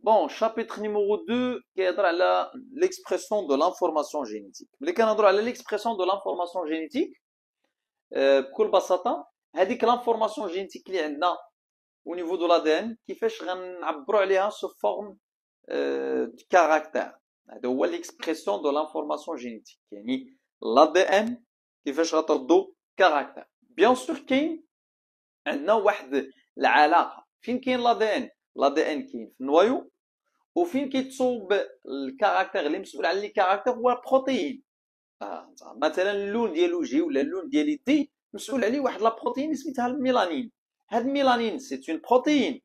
Bon, chapitre numéro 2 qui est l'expression de l'information génétique. l'expression de l'information génétique. Pour le faire, l'information génétique est au niveau de l'ADN qui fait que l'ADN se forme du caractère. C'est l'expression de l'information génétique. L'ADN qui fait que l'ADN est le caractère. Bien sûr عندنا واحد العلاقه فين كاين لا دي ان لا دي ان كاين في النوايو وفين كيتصوب الكاركتير اللي مسؤول على لي كاركتير هو البروتين آه. مثلا اللون ديال وجهي ولا اللون ديال يدي مسؤول عليه واحد لا بروتين سميتها الميلانين هاد الميلانين سي اون بروتين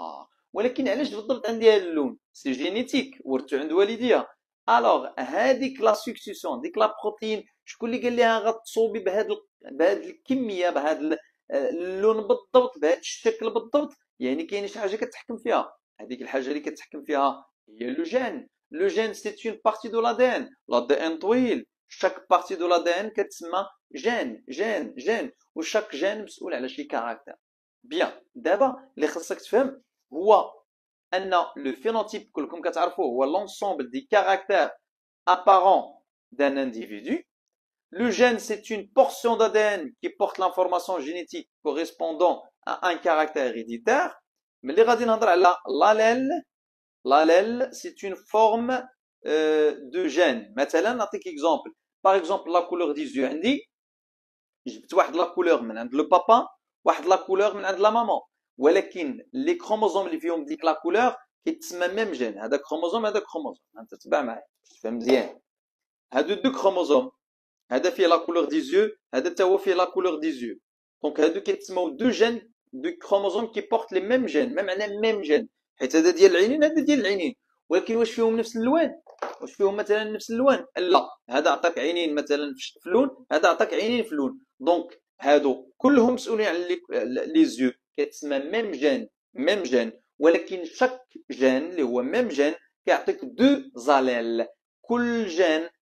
آه. ولكن علاش بالضبط عندي هاد اللون سي جينيتيك ورثته عند والديا الوغ هذيك لا سوكسيسيون ديك لا بروتين شكون اللي قال لها غتصوبي بهاد ال... بهاد الكميه بهاد ال... اللون بالضبط بهذا الشكل بالضبط يعني كاين شي حاجه كتحكم فيها هذيك الحاجه اللي كتحكم فيها هي لو جين لو جين سيت اون بارتي دو لادين ان طويل شاك بارتي دو لادين كتسمى جين جين جين وشاك جين مسؤول على شي كاركتر بيان دابا اللي خصك تفهم هو ان لو فينوتيب كلكم كتعرفوه هو لونسومبل دي كاركتر ابارون دان انديفيدو Le gène, c'est une portion d'ADN qui porte l'information génétique correspondant à un caractère héréditaire. Mais les ADN, elle a l'allèle, l'allèle, c'est une forme euh, de gène. Mettez-là un petit exemple. Par exemple, la couleur des yeux. On dit, je te vois de la couleur. Maintenant, le papa, vois de la couleur. Maintenant, la maman. Welkin, les chromosomes lui vont dire la couleur. C'est le même gène. Un chromosome, un chromosome. Maintenant, hein, tu vas hein, me dire, tu fais bien. Un de deux chromosomes. هذا فيه لا كولور دي زيو هذا حتى هو فيه لا كولور دي زيو دونك هادو كيتسموا دو جين دو كروموزوم كي بورت لي ميم جين ما معنى ميم جين حيت هذا ديال العينين هذا ديال العينين ولكن واش فيهم نفس اللوان واش فيهم مثلا نفس اللوان لا هذا عطاك عينين مثلا في اللون هذا عطاك عينين في اللون دونك هادو كلهم مسؤولين على لي زيو كيتسمى ميم جين ميم جين ولكن شاك جين اللي هو ميم جين كيعطيك دو زاليل كل جين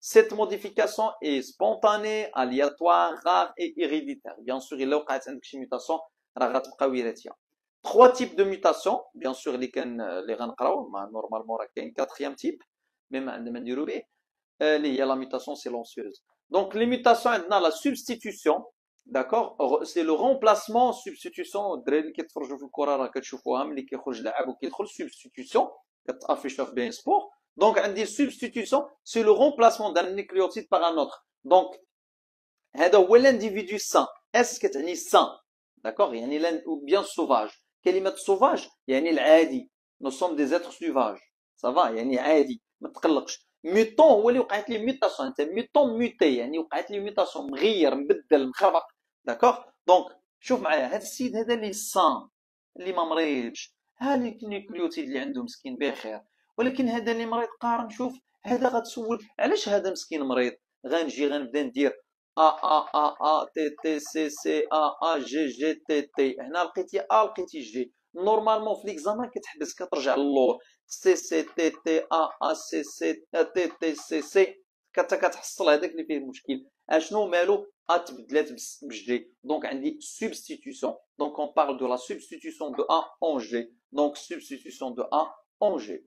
Cette modification est spontanée, aléatoire, rare et héréditaire. Bien sûr, il y a Trois types de mutations, bien sûr, les normalement, il y a un quatrième type, même il y a la mutation silencieuse. Donc, les mutations, on a la substitution, d'accord C'est le remplacement, substitution, substitution, donc, une substitution c'est le remplacement d'un nucléotide par un autre. Donc, où est l'individu sain Est-ce que est sain D'accord Il ou bien sauvage. Quel est sauvage Il y Nous sommes des êtres sauvages. Ça va, il y a un l'adi. Mutant, où est-ce qu'il y a mutation Mutant muté, il y a une mutation. Mrir, mbiddel, mkhabak. D'accord Donc, regardez vous c'est un site, c'est un sain. L'imam C'est un nucléotide qui est un skin ولكن هذا اللي مريض قارن شوف هذا غتسول علاش هذا مسكين مريض غنجي غنبدا ندير ا ا ا ا تي تي سي سي ا ا جي جي تي تي هنا لقيتي ا لقيتي جي نورمالمون في ليكزامان كتحبس كترجع للور سي سي تي تي ا ا سي سي تي تي سي سي كتا كتحصل هذاك اللي فيه المشكل اشنو مالو ا تبدلات بجي دونك عندي سبستيتيوسيون دونك اون بارل دو لا سبستيتيوسيون دو ا اون جي دونك سبستيتيوسيون دو ا اون جي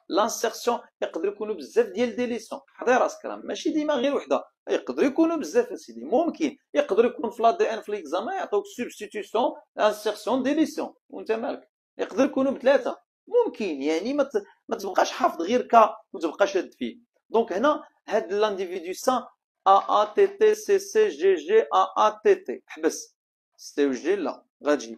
لانسيرسيون يقدر يكونوا بزاف ديال دي ليسون حضي راسك راه ماشي ديما غير وحده يقدر يكونوا بزاف اسيدي ممكن يقدر يكون في لا دي ان في ليكزامان يعطوك سوبستيتيسيون انسيرسيون دي ليسون وانت مالك يقدر يكونوا بثلاثه ممكن يعني ما ما تبقاش حافظ غير كا وتبقى شاد فيه دونك هنا هاد لانديفيدو سا ا ا تي تي سي سي جي جي ا ا تي تي حبس ستي جي لا غتجي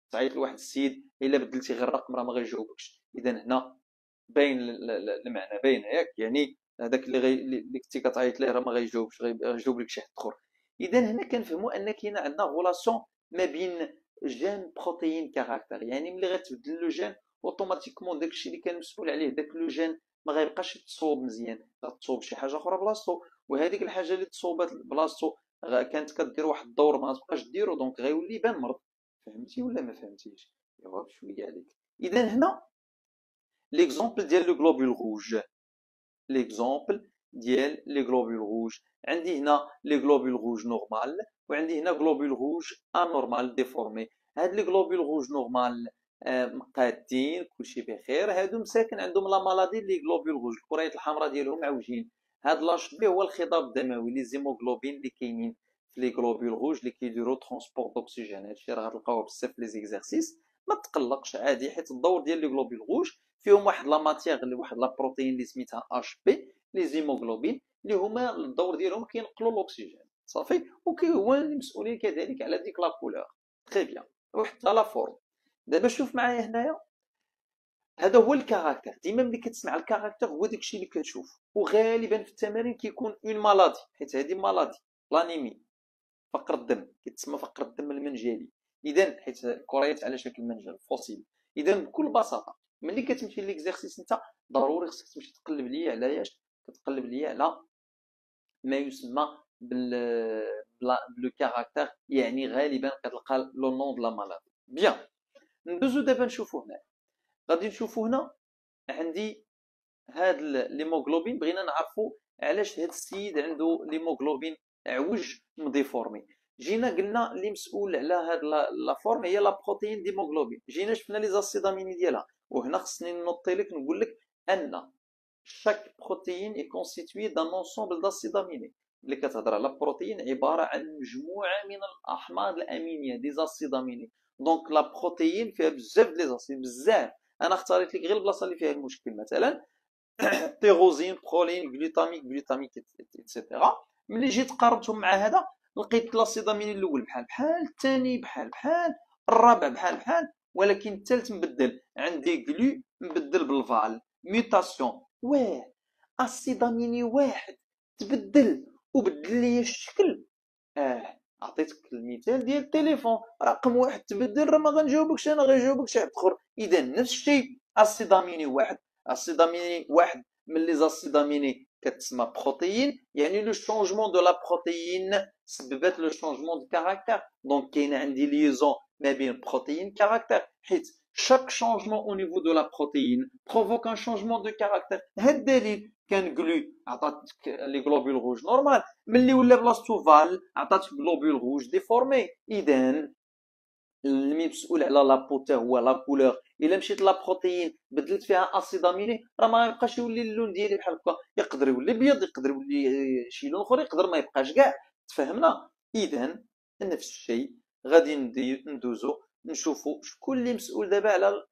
تعيط لواحد السيد الا بدلتي غير الرقم راه ما غيجاوبكش اذا هنا باين المعنى باين ياك يعني هذاك اللي غي... اللي كنتي كتعيط ليه راه ما غيجاوبش غيجاوب لك شي حد اخر اذا هنا كنفهموا ان كاين عندنا غولاسيون ما بين جين بروتيين كاركتر يعني ملي غتبدل لو جين اوتوماتيكمون داكشي اللي كان مسؤول عليه داك لو جين ما غيبقاش يتصوب مزيان غتصوب شي حاجه اخرى بلاصتو وهذيك الحاجه اللي تصوبات بلاصتو كانت كدير واحد الدور ما تبقاش ديرو دونك غيولي يبان مرض فهمتي ولا ما فهمتيش ايوا بشويه عليك اذا هنا ليكزومبل ديال لو غلوبول روج ليكزومبل ديال لي غلوبول روج عندي هنا لي غلوبول روج نورمال وعندي هنا غلوبول روج انورمال ديفورمي هاد لي غلوبول روج نورمال مقادين كلشي بخير هادو مساكن عندهم لا مالادي لي غلوبول روج الكريات الحمراء ديالهم عوجين هاد لاش بي هو الخضاب الدموي لي زيموغلوبين اللي كاينين في لي غلوبول غوج اللي كيديروا ترونسبور دوكسيجين هادشي راه غتلقاوه بزاف لي زيكزارسيس ما تقلقش عادي حيت الدور ديال لي غلوبول غوج فيهم واحد لا ماتيغ اللي واحد لا بروتين اللي سميتها اش بي لي زيموغلوبين اللي هما الدور ديالهم كينقلوا الاكسجين صافي وكي هو المسؤولين كذلك على ديك لا كولور تري بيان وحتى لا فورم دابا شوف معايا هنايا هذا هو الكاركتر ديما ملي كتسمع الكاركتر هو داكشي اللي كتشوف وغالبا في التمارين كيكون اون مالادي حيت هذه مالادي لانيمي فقر الدم كيتسمى فقر الدم المنجلي اذا حيت الكريات على شكل منجل فوسيل اذا بكل بساطه ملي كتمشي ليكزيرسيس انت ضروري خصك تمشي تقلب ليا على ياش كتقلب ليا على ما يسمى بال بلو كاركتر يعني غالبا كتلقى لو نون دو لا مالادي بيان ندوزو دابا نشوفو هنا غادي نشوفو هنا عندي هاد ليموغلوبين بغينا نعرفو علاش هاد السيد عنده ليموغلوبين عوج مديفورمي جينا قلنا اللي مسؤول على هاد لا فورم هي لا بروتين ديموغلوبين جينا شفنا لي زاسيد اميني ديالها وهنا خصني نوطي لك نقول لك ان شاك بروتين اي كونستيتوي دان داسيد اميني اللي كتهضر على بروتين عباره عن مجموعه من الاحماض الامينيه دي زاسيد اميني دونك لا بروتين فيها بزاف لي زاسيد بزاف انا اختاريت لك غير البلاصه اللي فيها المشكل مثلا تيروزين برولين غلوتاميك غلوتاميك ايتترا ملي جيت قارنتهم مع هذا لقيت لاسيدامين الاول بحال بحال الثاني بحال بحال الرابع بحال بحال ولكن الثالث مبدل عندي غلو مبدل بالفال ميوتاسيون واه اسيداميني واحد تبدل وبدل لي الشكل اه عطيتك المثال ديال التليفون رقم واحد تبدل راه ما غنجاوبكش انا غنجاوبك شي واحد اخر اذا نفس الشيء اسيداميني واحد اسيداميني واحد من لي زاسيداميني C'est ma protéine. Il y a le changement de la protéine. c'est être le changement de caractère. Donc, il y a une liaison, mais bien protéine-caractère. Chaque changement au niveau de la protéine provoque un changement de caractère. Il y qu'un glu liens qui les globules rouges normal Mais les liens qui les globules rouges déformés. مسؤول على لابو حتى هو لا كولور الا مشيت لا بروتيين بدلت فيها اسيد اميني راه ما يبقاش يولي اللون ديالي بحال هكا يقدر يولي ابيض يقدر يولي آه، شي لون اخر يقدر ما يبقاش كاع تفهمنا اذا نفس الشيء غادي ندوزو نشوفو شكون اللي مسؤول دابا على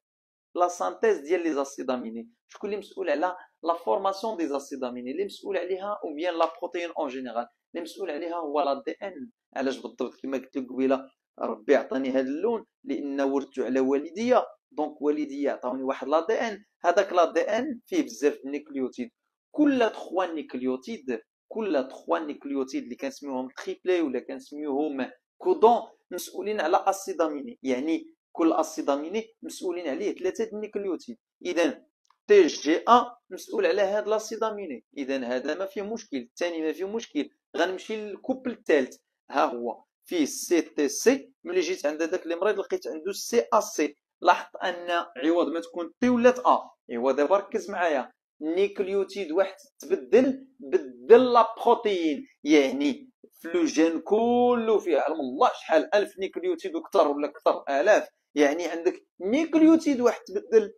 لا سانتيز ديال لي اسيد اميني شكون اللي مسؤول على لا فورماسيون دي اسيد اميني اللي مسؤول عليها او بيان لا بروتيين اون جينيرال اللي مسؤول عليها هو لا دي ان علاش بالضبط كما قلت لك قبيله ربي عطاني هذا اللون لان ورثته على والديا دونك والديا عطاوني واحد لا دي ان هذاك لا دي ان فيه بزاف النيكليوتيد كل 3 نيكليوتيد كل 3 نيكليوتيد اللي كنسميوهم تريبلي ولا كنسميوهم كودون مسؤولين على اسيد اميني يعني كل اسيد اميني مسؤولين عليه ثلاثه النيكليوتيد اذا تي جي ا مسؤول على هذا لاسيد اميني اذا هذا ما فيه مشكل الثاني ما فيه مشكل غنمشي للكوبل الثالث ها هو فيه سي تي سي ملي جيت عند هذاك المريض لقيت عنده سي ا سي لاحظت ان عوض ما تكون تي ولات ا ايوا دابا ركز معايا نيكليوتيد واحد تبدل بدل لا بروتيين يعني جين كله فيه علم الله شحال الف نيكليوتيد وكثر ولا كثر الاف يعني عندك نيكليوتيد واحد تبدل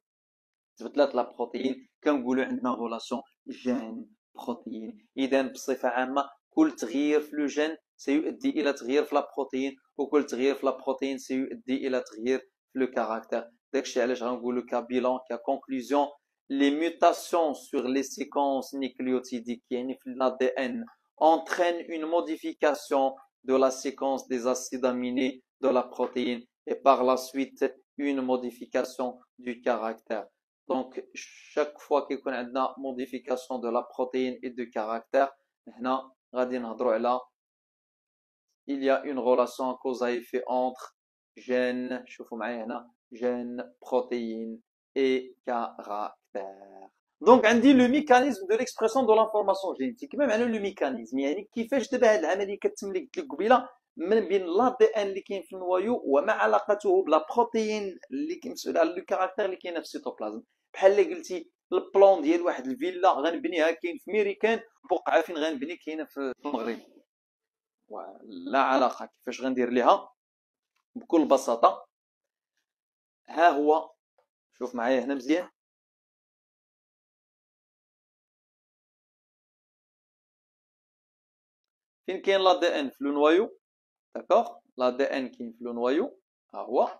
تبدلات لا بروتيين كنقولوا عندنا غولاسيون جين بروتيين اذا بصفه عامه Pour le trier dans gène, c'est-à-dire pour le trier dans la protéine, pour le trier dans la protéine, c'est-à-dire pour le trier dans le caractère. Donc, je vais vous bilan, une conclusion. Les mutations sur les séquences nécliotidiques, qui sont entraînent une modification de la séquence des acides aminés de la protéine et par la suite, une modification du caractère. Donc, chaque fois qu'il y a une modification de la protéine et du caractère, غادي نهضروا على il y a une relation cause à effet entre gène شوفوا معايا هنا gène protéine et caractère donc عندي le mécanisme de l'expression de l'information génétique ما معنى لو ميكانيزم يعني كيفاش دابا هاد العمليه كتملي قلت لك قبيله من بين l'ADN اللي كاين في النوايو وما علاقته بلا بروتيين اللي مسؤول على لو كاركتير اللي كاين في السيتوبلازم بحال اللي قلتي البلان ديال واحد الفيلا غنبنيها كاين في ميريكان بقعه فين غنبني كاينه في المغرب ولا علاقه كيفاش غندير ليها بكل بساطه ها هو شوف معايا هنا مزيان فين كاين لا دي ان في لو نوايو داكوغ لا دي ان كاين في لو نوايو ها هو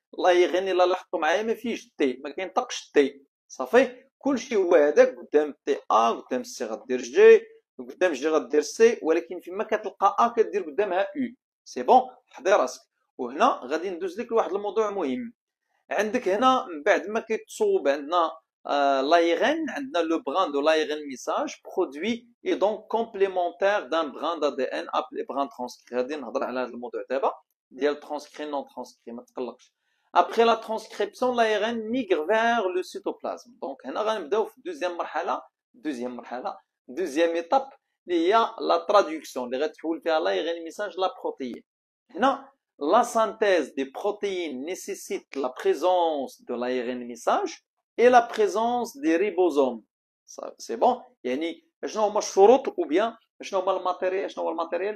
الله يغني الله حطو معايا ما فيش تي ما كينطقش تي صافي كلشي هو هذاك قدام تي ا قدام سي غدير جي قدام جي غدير سي ولكن فيما كتلقى ا كدير قدامها او سي بون حضي راسك وهنا غادي ندوز لك لواحد الموضوع مهم عندك هنا من بعد ما كيتصوب عندنا Euh, l'ARN, le brin de l'ARN ميساج برودوي اي دونك كومبليمونتير دان بران د دي ان transcrit. Nous allons غادي نهضر على modèle. الموضوع دابا ديال le نون non transcrit, après la transcription, l'ARN migre vers le cytoplasme. Donc, on va deuxième marhala, deuxième marhala, deuxième étape, il y a la traduction. Les l'ARN message la protéine. Maintenant, la synthèse des protéines nécessite la présence de l'ARN message et la présence des ribosomes. C'est bon. Il y a ni je n'ai pas ou bien, je n'ai pas le matériel, je n'ai pas le matériel,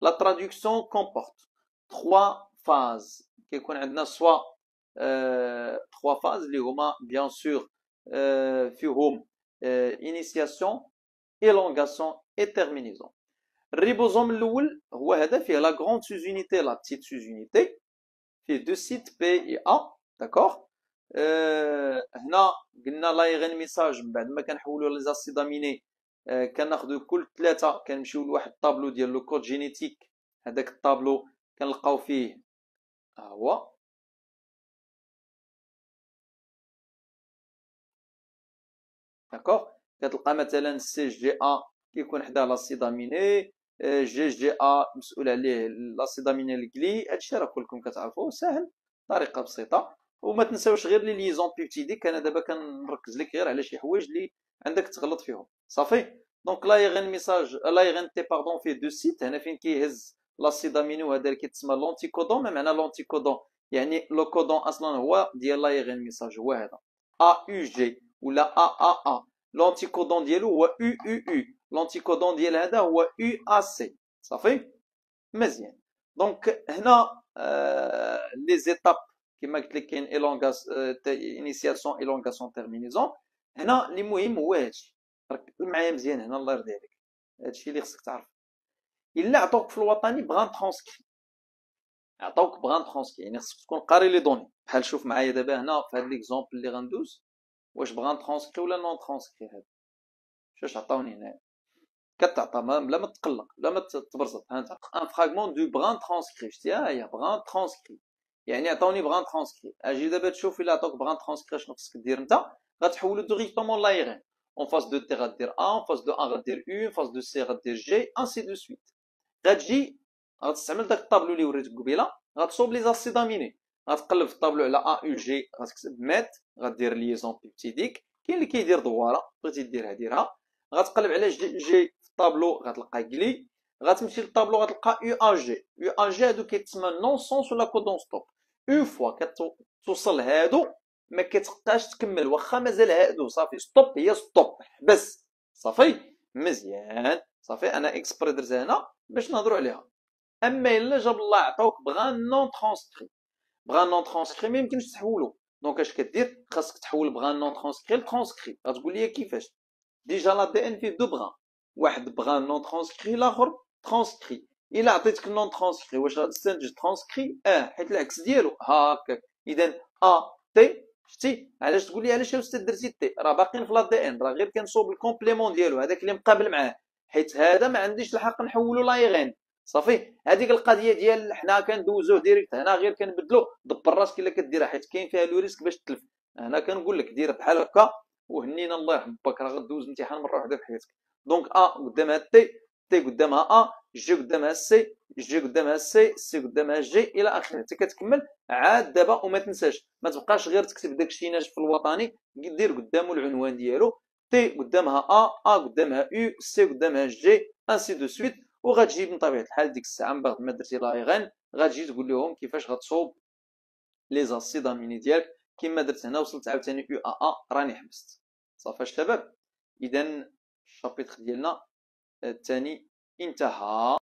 La traduction comporte trois phases. soit euh, trois phases, les Romains, bien sûr, euh, euh, initiation, élongation et terminaison. Ribosome l'oul, la grande sous-unité, la petite sous-unité, fait deux sites P et A, d'accord هنا قلنا لا يغين ميساج من بعد ما كنحولوا les acides aminés. آه، كناخذ كل ثلاثه كنمشيو لواحد الطابلو ديال لو كود جينيتيك هذاك الطابلو كنلقاو فيه ها هو داكوغ كتلقى مثلا سي جي ا كيكون حدا داميني جي جي ا مسؤول عليه داميني الكلي هادشي راه كلكم كتعرفوه ساهل طريقه بسيطه وما تنساوش غير لي ليزون بيبتيديك انا دابا كنركز لك غير على شي حوايج اللي عندك تغلط فيهم صافي دونك لا يغين ميساج لا يغين تي باردون في دو سيت هنا فين كيهز لاسيد امينو هذا اللي كيتسمى لونتيكودون ما معنى لونتيكودون يعني لو كودون اصلا هو ديال لا يغين ميساج هو هذا ا يو جي ولا ا ا ا لونتيكودون ديالو هو يو يو يو لونتيكودون ديال هذا هو يو ا سي صافي مزيان دونك هنا لي زيتاب كما قلت لك كاين ايلونغاس انيسياسيون ايلونغاسيون تيرمينيزون هنا اللي مهم هو هادشي ركز معايا مزيان هنا الله يرضي عليك هادشي اللي خصك تعرف الا عطوك في الوطني بغان ترونسكري عطاوك بغان ترونسكري يعني خصك تكون قاري لي دوني بحال شوف معايا دابا هنا في هاد ليكزومبل اللي غندوز واش بغان ترونسكري ولا نون ترونسكري هاد شاش عطاوني هنايا كتعطى بلا ما تقلق بلا ما تبرزط ها انت ان فراغمون دو بران ترانسكري شتي ها هي بران ترانسكري يعني عطاوني بغان ترانسكري اجي دابا تشوف الا عطاوك بغان ترانسكري شنو خصك دير انت غتحولو ديريكتومون لايغين اون فاس دو تي غدير ا اون فاس دو ان غدير او اون فاس دو سي غدير جي انسي دو سويت غتجي غتستعمل داك الطابلو اللي وريتك قبيله غتصوب لي زاسيد اميني غتقلب في الطابلو على ا او جي غتكتب مات غدير ليزون بيبتيديك كاين اللي كيدير دواره بغيتي ديرها ديرها غتقلب على جي, جي في الطابلو غتلقى كلي غتمشي للطابلو غتلقى يو ان جي يو ان جي هادو كيتسمى نون سونس ولا كودون ستوب اون فوا كتوصل هادو ما كتبقاش تكمل واخا مازال هادو صافي ستوب هي ستوب بس صافي مزيان صافي انا اكسبري درتها هنا باش نهضروا عليها اما الا جاب الله عطاوك بغا نون ترانسكري بغا نون ترانسكري ما يمكنش تحولو دونك اش كدير خاصك تحول بغا نون ترانسكري لترانسكري غتقول لي كيفاش ديجا لا دي ان فيه دو بغا واحد بغا نون ترانسكري الاخر ترانسكري الا عطيتك النون ترانسكري واش ستنج ترانسكري اه حيت العكس ديالو هكاك اذا ا تي شتي علاش تقول لي علاش يا استاذ درتي تي راه باقيين في لا دي ان راه غير كنصوب الكومبليمون ديالو هذاك اللي مقابل معاه حيت هذا ما عنديش الحق نحولو لايغين صافي هذيك القضيه ديال حنا كندوزوه ديريكت هنا غير كنبدلو دبر راسك الا كديرها حيت كاين فيها لو ريسك باش تلف هنا كنقول لك دير بحال هكا وهنينا الله يحفظك راه غدوز امتحان مره واحده في حياتك دونك ا قدامها تي تي قدامها ا جي قدامها سي جي قدامها سي سي قدامها جي الى اخره حتى كتكمل عاد دابا وما تنساش ما تبقاش غير تكتب داكشي ناجح في الوطني دير قدامه العنوان ديالو تي قدامها ا ا قدامها يو سي قدامها جي انسي دو سويت وغتجي من طبيعه الحال ديك الساعه من بعد ما درتي لايغان غتجي تقول لهم كيفاش غتصوب لي زاسي داميني ديالك كما درت هنا وصلت عاوتاني يو ا ا راني حبست صافي شباب اذا الشابيتر ديالنا الثاني 你好。